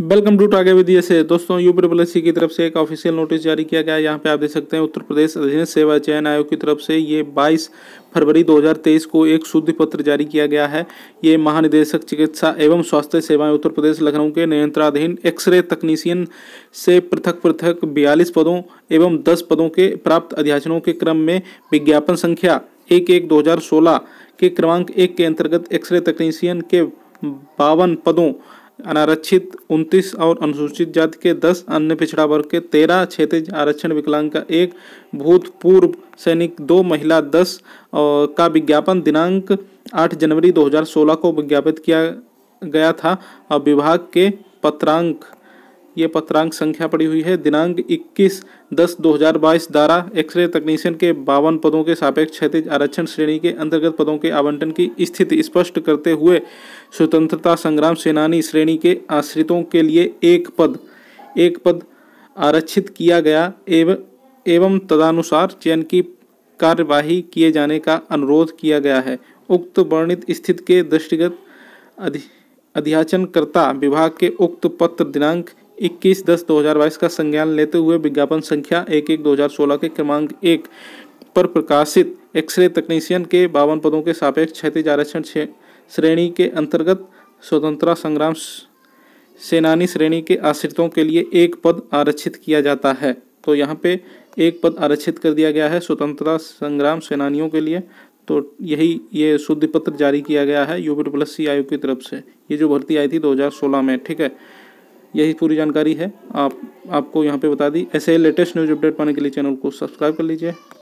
welcome to टागे with ये दोस्तों U P की तरफ से एक ऑफिशियल नोटिस जारी किया गया है यहाँ पे आप देख सकते हैं उत्तर प्रदेश अधीन सेवा चयन आयोग की तरफ से ये 22 फरवरी 2023 को एक शुद्ध पत्र जारी किया गया है ये महानिदेशक चिकित्सा एवं स्वास्थ्य सेवाएं उत्तर प्रदेश लखनऊ के नियंत्रणाधीन एक्सरे तकनीशियन से पृथक पृथक बयालीस पदों एवं दस पदों के प्राप्त अध्याचनों के क्रम में विज्ञापन संख्या एक एक दो के क्रमांक एक के अंतर्गत एक्सरे तकनीशियन के बावन पदों अनारक्षित 29 और अनुसूचित जाति के 10 अन्य पिछड़ा वर्ग के 13 क्षेत्रीय आरक्षण विकलांग का एक भूतपूर्व सैनिक दो महिला 10 और का विज्ञापन दिनांक 8 जनवरी 2016 को विज्ञापित किया गया था और विभाग के पत्रांक ये पत्रांक संख्या पड़ी हुई है दिनांक 21 दस 2022 द्वारा एक्सरे तकनीशियन के बावन पदों के सापेक्ष क्षतिज आरक्षण श्रेणी के अंतर्गत पदों के आवंटन की स्थिति स्पष्ट करते हुए स्वतंत्रता संग्राम सेनानी श्रेणी के आश्रितों के लिए एक पद एक पद आरक्षित किया गया एव, एवं तदानुसार चयन की कार्यवाही किए जाने का अनुरोध किया गया है उक्त वर्णित स्थिति के दृष्टिगत अधि अध्याचनकर्ता विभाग के उक्त पत्र दिनांक इक्कीस दस 2022 का संज्ञान लेते हुए विज्ञापन संख्या एक एक सोलह के क्रमांक एक पर प्रकाशित एक्सरे तकनीशियन के बावन पदों के सापेक्ष क्षतिज आरक्षण श्रेणी के अंतर्गत स्वतंत्रता संग्राम सेनानी श्रेणी के आश्रितों के लिए एक पद आरक्षित किया जाता है तो यहाँ पे एक पद आरक्षित कर दिया गया है स्वतंत्रता संग्राम सेनानियों के लिए तो यही ये शुद्ध पत्र जारी किया गया है यूपी प्लस सी आयोग की तरफ से ये जो भर्ती आई थी 2016 में ठीक है यही पूरी जानकारी है आप आपको यहाँ पे बता दी ऐसे लेटेस्ट न्यूज़ अपडेट पाने के लिए चैनल को सब्सक्राइब कर लीजिए